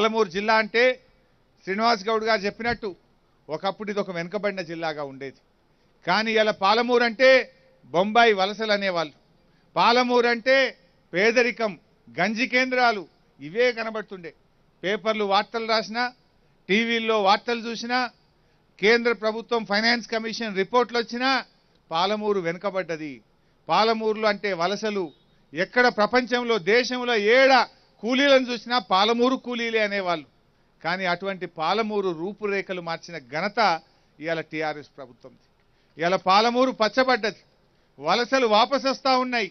పాలమూరు జిల్లా అంటే శ్రీనివాస్ గౌడ్ గారు చెప్పినట్టు ఒకప్పుడు ఇది ఒక వెనుకబడిన జిల్లాగా ఉండేది కానీ ఇలా పాలమూరు అంటే బొంబాయి వలసలు అనేవాళ్ళు పాలమూరు అంటే పేదరికం గంజి కేంద్రాలు ఇవే కనబడుతుండే పేపర్లు వార్తలు రాసినా టీవీల్లో వార్తలు చూసినా కేంద్ర ప్రభుత్వం ఫైనాన్స్ కమిషన్ రిపోర్ట్లు వచ్చినా పాలమూరు వెనుకబడ్డది పాలమూరులు అంటే వలసలు ఎక్కడ ప్రపంచంలో దేశంలో ఏడా కూలీలను చూసినా పాలమూరు కూలీలే అనేవాళ్ళు కానీ అటువంటి పాలమూరు రూపురేఖలు మార్చిన ఘనత ఇవాళ టీఆర్ఎస్ ప్రభుత్వంది ఇవాళ పాలమూరు పచ్చబడ్డది వలసలు వాపసొస్తా ఉన్నాయి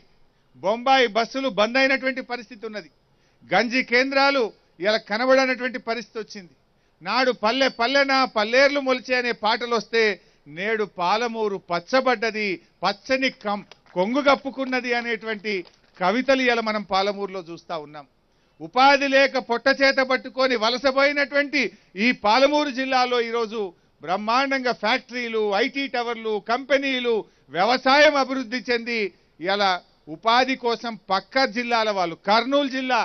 బొంబాయి బస్సులు బంద్ అయినటువంటి పరిస్థితి ఉన్నది గంజి కేంద్రాలు ఇలా కనబడనటువంటి పరిస్థితి వచ్చింది నాడు పల్లె పల్లెన పల్లేర్లు మొలిచే అనే పాటలు వస్తే నేడు పాలమూరు పచ్చబడ్డది పచ్చని కం కొంగు కప్పుకున్నది అనేటువంటి కవితలు ఇలా మనం పాలమూరులో చూస్తూ ఉన్నాం ఉపాధి లేక పొట్టచేత పట్టుకొని వలసపోయినటువంటి ఈ పాలమూరు జిల్లాలో ఈరోజు బ్రహ్మాండంగా ఫ్యాక్టరీలు ఐటీ టవర్లు కంపెనీలు వ్యవసాయం అభివృద్ధి చెంది ఇలా ఉపాధి కోసం పక్క జిల్లాల వాళ్ళు కర్నూలు జిల్లా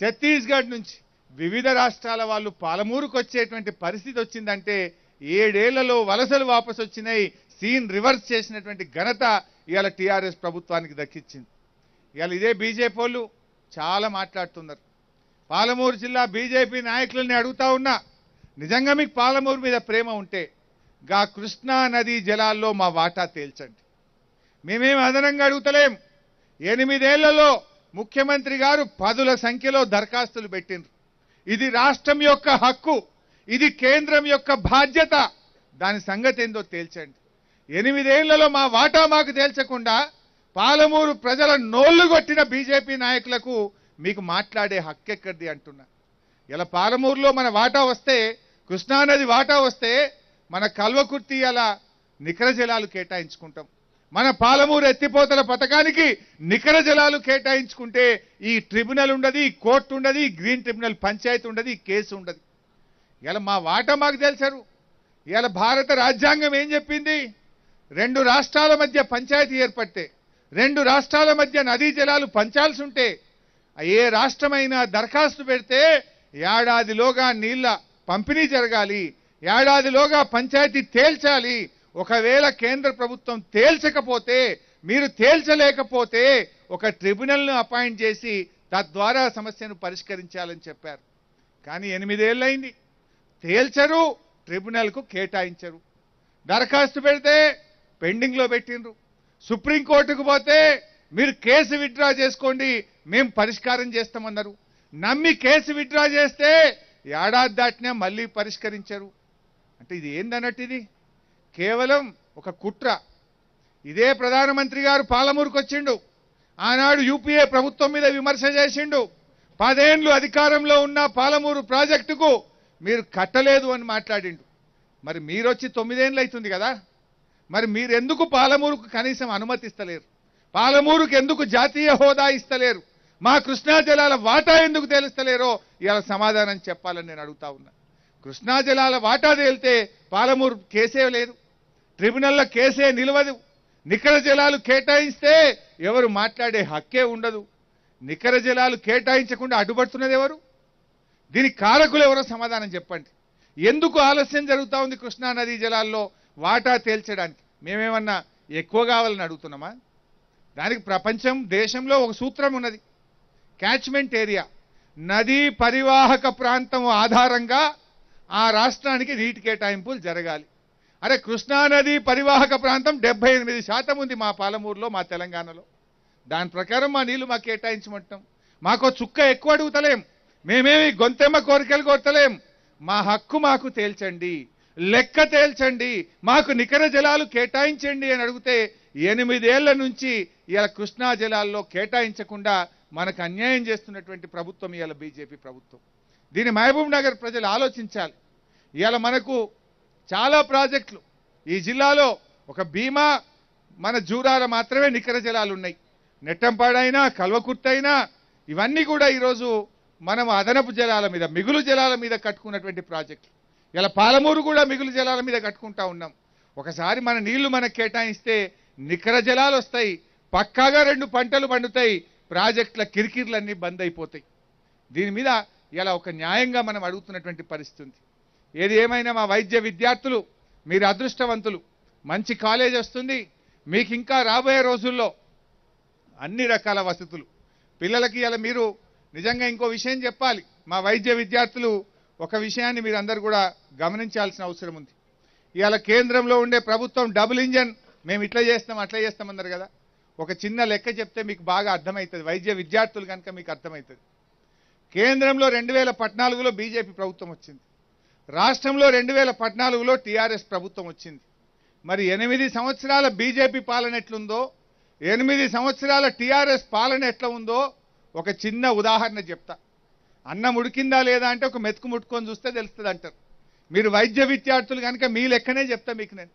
ఛత్తీస్గఢ్ నుంచి వివిధ రాష్ట్రాల వాళ్ళు పాలమూరుకు వచ్చేటువంటి పరిస్థితి వచ్చిందంటే ఏడేళ్లలో వలసలు వాపసు వచ్చినాయి సీన్ రివర్స్ చేసినటువంటి ఘనత ఇవాళ టీఆర్ఎస్ ప్రభుత్వానికి దక్కించింది ఇవాళ ఇదే బీజేపీ వాళ్ళు చాలా మాట్లాడుతున్నారు పాలమూరు జిల్లా బీజేపీ నాయకులని అడుగుతా ఉన్నా నిజంగా మీకు పాలమూరు మీద ప్రేమ ఉంటే గా కృష్ణా నదీ జలాల్లో మా వాటా తేల్చండి మేమేం అదనంగా అడుగుతలేం ఎనిమిదేళ్లలో ముఖ్యమంత్రి గారు పదుల సంఖ్యలో దరఖాస్తులు పెట్టిండ్రు ఇది రాష్ట్రం యొక్క హక్కు ఇది కేంద్రం యొక్క బాధ్యత దాని సంగతి ఏందో తేల్చండి ఎనిమిదేళ్లలో మా వాటా మాకు తేల్చకుండా పాలమూరు ప్రజల నోళ్లు కొట్టిన బీజేపీ నాయకులకు మీకు మాట్లాడే హక్కు ఎక్కడిది అంటున్నా ఇలా పాలమూరులో మన వాటా వస్తే కృష్ణానది వాటా వస్తే మన కల్వకుర్తి అలా నికర జలాలు కేటాయించుకుంటాం మన పాలమూరు ఎత్తిపోతల పథకానికి నికర జలాలు కేటాయించుకుంటే ఈ ట్రిబ్యునల్ ఉండదు ఈ కోర్టు ఉండదు ఈ గ్రీన్ ట్రిబ్యునల్ పంచాయతీ ఉండదు ఈ కేసు ఉండదు ఇలా మా వాటా మాకు తెలిసారు ఇలా భారత రాజ్యాంగం ఏం చెప్పింది రెండు రాష్ట్రాల మధ్య పంచాయతీ ఏర్పడితే రెండు రాష్ట్రాల మధ్య నదీ జలాలు పంచాల్సి ఉంటే ఏ రాష్ట్రమైనా దరఖాస్తు పెడితే ఏడాదిలోగా నీళ్ల పంపిణీ జరగాలి ఏడాదిలోగా పంచాయతీ తేల్చాలి ఒకవేళ కేంద్ర ప్రభుత్వం తేల్చకపోతే మీరు తేల్చలేకపోతే ఒక ట్రిబ్యునల్ను అపాయింట్ చేసి తద్వారా సమస్యను పరిష్కరించాలని చెప్పారు కానీ ఎనిమిదేళ్ళైంది తేల్చరు ట్రిబ్యునల్కు కేటాయించరు దరఖాస్తు పెడితే పెండింగ్లో పెట్టిండ్రు సుప్రీంకోర్టుకు పోతే మీరు కేసు విత్డ్రా చేసుకోండి మేము పరిష్కారం చేస్తామన్నారు నమ్మి కేసు విత్డ్రా చేస్తే ఏడాది దాటినా మళ్ళీ పరిష్కరించారు అంటే ఇది ఏందన్నట్టు ఇది కేవలం ఒక కుట్ర ఇదే ప్రధానమంత్రి గారు పాలమూరుకు వచ్చిండు ఆనాడు యూపీఏ ప్రభుత్వం మీద విమర్శ చేసిండు పదేండ్లు అధికారంలో ఉన్న పాలమూరు ప్రాజెక్టుకు మీరు కట్టలేదు అని మాట్లాడిండు మరి మీరొచ్చి తొమ్మిదేండ్లు అవుతుంది కదా మరి మీరు ఎందుకు పాలమూరుకు కనీసం అనుమతిస్తలేరు పాలమూరుకు ఎందుకు జాతీయ హోదా ఇస్తలేరు మా కృష్ణా జలాల వాటా ఎందుకు తెలుస్తలేరో ఇవాళ సమాధానం చెప్పాలని నేను అడుగుతా ఉన్నా కృష్ణా జలాల వాటా తేలితే పాలమూరు కేసే లేదు ట్రిబ్యునల్లో కేసే నిలవదు నికర జలాలు కేటాయిస్తే ఎవరు మాట్లాడే హక్కే ఉండదు నికర జలాలు కేటాయించకుండా అడ్డుపడుతున్నది ఎవరు దీని కారకులు ఎవరో సమాధానం చెప్పండి ఎందుకు ఆలస్యం జరుగుతూ ఉంది కృష్ణా నదీ జలాల్లో వాటా తేల్చడానికి మేమేమన్నా ఎక్కువ కావాలని అడుగుతున్నామా దానికి ప్రపంచం దేశంలో ఒక సూత్రం ఉన్నది క్యాచ్మెంట్ ఏరియా నదీ పరివాహక ప్రాంతం ఆధారంగా ఆ రాష్ట్రానికి నీటి కేటాయింపులు జరగాలి అరే కృష్ణానది పరివాహక ప్రాంతం డెబ్బై ఎనిమిది శాతం ఉంది మా పాలమూరులో మా తెలంగాణలో దాని ప్రకారం మా నీళ్లు మాకు కేటాయించమంటాం మాకు చుక్క ఎక్కువ అడుగుతలేం మేమేమి గొంతెమ్మ కోరికలు కోరతలేం మా హక్కు మాకు తేల్చండి లెక్క తేల్చండి మాకు నికర జలాలు కేటాయించండి అని అడిగితే ఎనిమిదేళ్ల నుంచి ఇలా కృష్ణా జలాల్లో కేటాయించకుండా మనకు అన్యాయం చేస్తున్నటువంటి ప్రభుత్వం ఇవాళ బీజేపీ ప్రభుత్వం దీని మహబూబ్ నగర్ ప్రజలు ఆలోచించాలి ఇవాళ మనకు చాలా ప్రాజెక్టులు ఈ జిల్లాలో ఒక బీమా మన జూరాల మాత్రమే నికర జలాలు ఉన్నాయి నెట్టంపాడైనా అయినా ఇవన్నీ కూడా ఈరోజు మనం అదనపు జలాల మీద మిగులు జలాల మీద కట్టుకున్నటువంటి ప్రాజెక్టులు ఇలా పాలమూరు కూడా మిగులు జలాల మీద కట్టుకుంటా ఉన్నాం ఒకసారి మన నీళ్లు మనకు కేటాయిస్తే నికర జలాలు వస్తాయి పక్కాగా రెండు పంటలు పండుతాయి ప్రాజెక్టుల కిరికిర్లన్నీ బంద్ అయిపోతాయి దీని మీద ఇలా ఒక న్యాయంగా మనం అడుగుతున్నటువంటి పరిస్థితి ఏది ఏమైనా మా వైద్య విద్యార్థులు మీరు అదృష్టవంతులు మంచి కాలేజ్ వస్తుంది మీకు ఇంకా రాబోయే రోజుల్లో అన్ని రకాల వసతులు పిల్లలకి ఇలా మీరు నిజంగా ఇంకో విషయం చెప్పాలి మా వైద్య విద్యార్థులు ఒక విషయాన్ని మీరందరూ కూడా గమనించాల్సిన అవసరం ఉంది ఇవాళ కేంద్రంలో ఉండే ప్రభుత్వం డబుల్ ఇంజన్ మేము ఇట్లా చేస్తాం అట్లా చేస్తామన్నారు కదా ఒక చిన్న లెక్క చెప్తే మీకు బాగా అర్థమవుతుంది వైద్య విద్యార్థులు కనుక మీకు అర్థమవుతుంది కేంద్రంలో రెండు వేల పద్నాలుగులో బీజేపీ ప్రభుత్వం వచ్చింది రాష్ట్రంలో రెండు వేల పద్నాలుగులో టీఆర్ఎస్ ప్రభుత్వం వచ్చింది మరి ఎనిమిది సంవత్సరాల బీజేపీ పాలన ఎట్లుందో ఎనిమిది సంవత్సరాల టీఆర్ఎస్ పాలన ఎట్లా ఉందో ఒక చిన్న ఉదాహరణ చెప్తా అన్నం ఉడికిందా లేదా అంటే ఒక మెతుకు ముట్టుకొని చూస్తే తెలుస్తుంది అంటారు మీరు వైద్య విద్యార్థులు కనుక మీ లెక్కనే చెప్తా మీకు నేను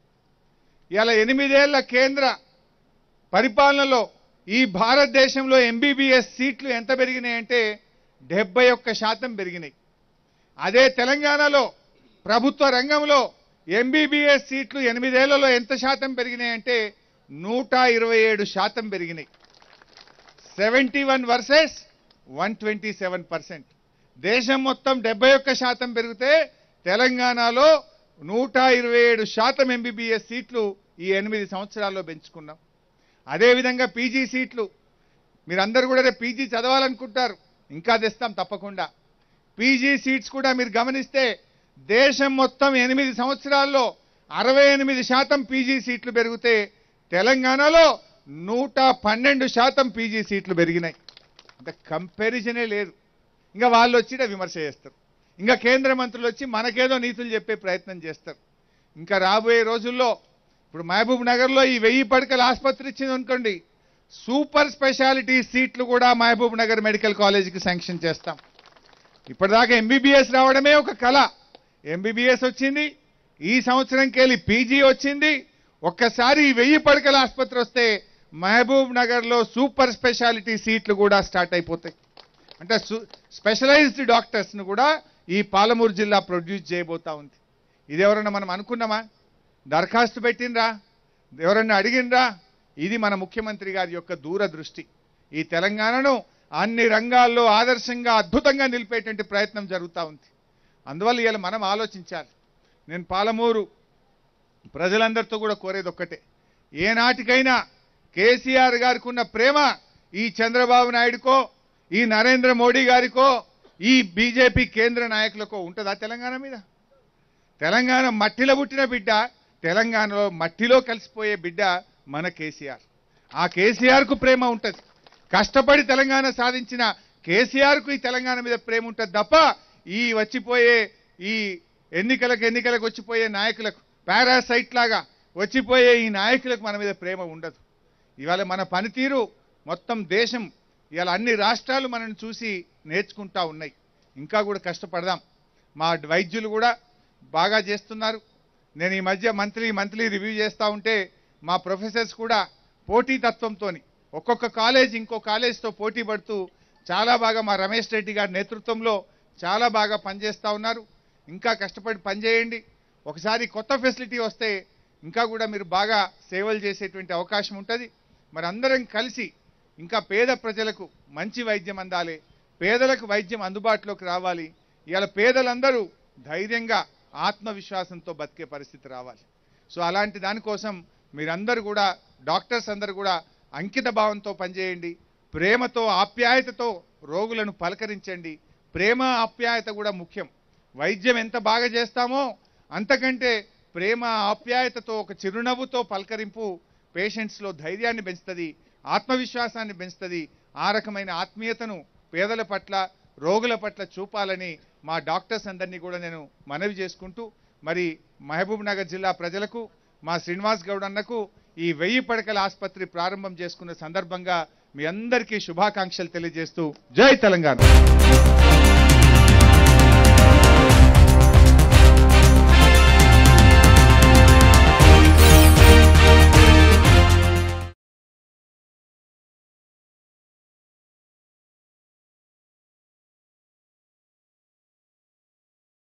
ఇలా ఎనిమిదేళ్ల కేంద్ర పరిపాలనలో ఈ భారతదేశంలో ఎంబీబీఎస్ సీట్లు ఎంత పెరిగినాయంటే డెబ్బై ఒక్క శాతం పెరిగినాయి అదే తెలంగాణలో ప్రభుత్వ రంగంలో ఎంబీబీఎస్ సీట్లు ఎనిమిదేళ్లలో ఎంత శాతం పెరిగినాయంటే నూట ఇరవై ఏడు శాతం పెరిగినాయి seventy one versus one twenty seven percent దేశం మొత్తం డెబ్బై ఒక్క శాతం పెరిగితే తెలంగాణలో నూట ఇరవై ఏడు శాతం ఎంబీబీఎస్ సీట్లు ఈ ఎనిమిది సంవత్సరాల్లో పెంచుకున్నాం అదేవిధంగా పీజీ సీట్లు మీరందరూ కూడా రేపు పీజీ చదవాలనుకుంటారు ఇంకా తెస్తాం తప్పకుండా పీజీ సీట్స్ కూడా మీరు గమనిస్తే దేశం మొత్తం ఎనిమిది సంవత్సరాల్లో అరవై ఎనిమిది శాతం పీజీ సీట్లు పెరిగితే తెలంగాణలో నూట పన్నెండు శాతం పీజీ సీట్లు పెరిగినాయి అంటే కంపారిజనే లేదు ఇంకా వాళ్ళు వచ్చి విమర్శ చేస్తారు ఇంకా కేంద్ర మంత్రులు వచ్చి మనకేదో నీతులు చెప్పే ప్రయత్నం చేస్తారు ఇంకా రాబోయే రోజుల్లో ఇప్పుడు మహబూబ్ నగర్లో ఈ వెయ్యి పడకల ఆసుపత్రి ఇచ్చింది అనుకోండి సూపర్ స్పెషాలిటీ సీట్లు కూడా మహబూబ్ నగర్ మెడికల్ కాలేజీకి శాంక్షన్ చేస్తాం ఇప్పటిదాకా ఎంబీబీఎస్ రావడమే ఒక కళ ఎంబీబీఎస్ వచ్చింది ఈ సంవత్సరం కెళ్ళి పీజీ వచ్చింది ఒక్కసారి వెయ్యి పడకల ఆసుపత్రి వస్తే మహబూబ్ నగర్లో సూపర్ స్పెషాలిటీ సీట్లు కూడా స్టార్ట్ అయిపోతాయి అంటే స్పెషలైజ్డ్ డాక్టర్స్ను కూడా ఈ పాలమూరు జిల్లా ప్రొడ్యూస్ చేయబోతా ఉంది ఇది ఎవరన్నా మనం అనుకున్నామా దరఖాస్తు పెట్టినరా ఎవరన్నా అడిగినరా ఇది మన ముఖ్యమంత్రి గారి యొక్క దూరదృష్టి ఈ తెలంగాణను అన్ని రంగాల్లో ఆదర్శంగా అద్భుతంగా నిలిపేటువంటి ప్రయత్నం జరుగుతూ ఉంది అందువల్ల ఇలా మనం ఆలోచించాలి నేను పాలమూరు ప్రజలందరితో కూడా కోరేది ఒక్కటే ఏనాటికైనా కేసీఆర్ గారికి ఉన్న ప్రేమ ఈ చంద్రబాబు నాయుడుకో ఈ నరేంద్ర మోడీ గారికో ఈ బీజేపీ కేంద్ర నాయకులకో ఉంటుందా తెలంగాణ మీద తెలంగాణ మట్టిలో పుట్టిన బిడ్డ తెలంగాణలో మట్టిలో కలిసిపోయే బిడ్డ మన కేసీఆర్ ఆ కేసీఆర్కు ప్రేమ ఉంటుంది కష్టపడి తెలంగాణ సాధించిన కేసీఆర్కు ఈ తెలంగాణ మీద ప్రేమ ఉంటుంది తప్ప ఈ వచ్చిపోయే ఈ ఎన్నికలకు ఎన్నికలకు వచ్చిపోయే నాయకులకు పారాసైట్ లాగా వచ్చిపోయే ఈ నాయకులకు మన మీద ప్రేమ ఉండదు ఇవాళ మన పనితీరు మొత్తం దేశం ఇలా అన్ని రాష్ట్రాలు మనల్ని చూసి నేర్చుకుంటా ఉన్నాయి ఇంకా కూడా కష్టపడదాం మా వైద్యులు కూడా బాగా చేస్తున్నారు నేను ఈ మధ్య మంత్లీ మంత్లీ రివ్యూ చేస్తూ ఉంటే మా ప్రొఫెసర్స్ కూడా పోటీతత్వంతో ఒక్కొక్క కాలేజ్ ఇంకో కాలేజ్తో పోటీ పడుతూ చాలా బాగా మా రమేష్ రెడ్డి గారి నేతృత్వంలో చాలా బాగా పనిచేస్తూ ఉన్నారు ఇంకా కష్టపడి పనిచేయండి ఒకసారి కొత్త ఫెసిలిటీ వస్తే ఇంకా కూడా మీరు బాగా సేవలు చేసేటువంటి అవకాశం ఉంటుంది మరి అందరం కలిసి ఇంకా పేద ప్రజలకు మంచి వైద్యం అందాలి పేదలకు వైద్యం అందుబాటులోకి రావాలి ఇవాళ పేదలందరూ ధైర్యంగా ఆత్మవిశ్వాసంతో బతికే పరిస్థితి రావాలి సో అలాంటి దానికోసం మీరందరూ కూడా డాక్టర్స్ అందరూ కూడా అంకిత భావంతో పనిచేయండి ప్రేమతో ఆప్యాయతతో రోగులను పలకరించండి ప్రేమ ఆప్యాయత కూడా ముఖ్యం వైద్యం ఎంత బాగా చేస్తామో అంతకంటే ప్రేమ ఆప్యాయతతో ఒక చిరునవ్వుతో పలకరింపు పేషెంట్స్లో ధైర్యాన్ని పెంచుతుంది ఆత్మవిశ్వాసాన్ని పెంచుతుంది ఆ రకమైన ఆత్మీయతను పేదల పట్ల రోగుల పట్ల చూపాలని మా డాక్టర్స్ అందరినీ కూడా నేను మనవి చేసుకుంటూ మరి మహబూబ్ నగర్ జిల్లా ప్రజలకు మా శ్రీనివాస్ గౌడ్ అన్నకు ఈ వెయ్యి పడకల ఆసుపత్రి ప్రారంభం చేసుకున్న సందర్భంగా మీ అందరికీ శుభాకాంక్షలు తెలియజేస్తూ జై తెలంగాణ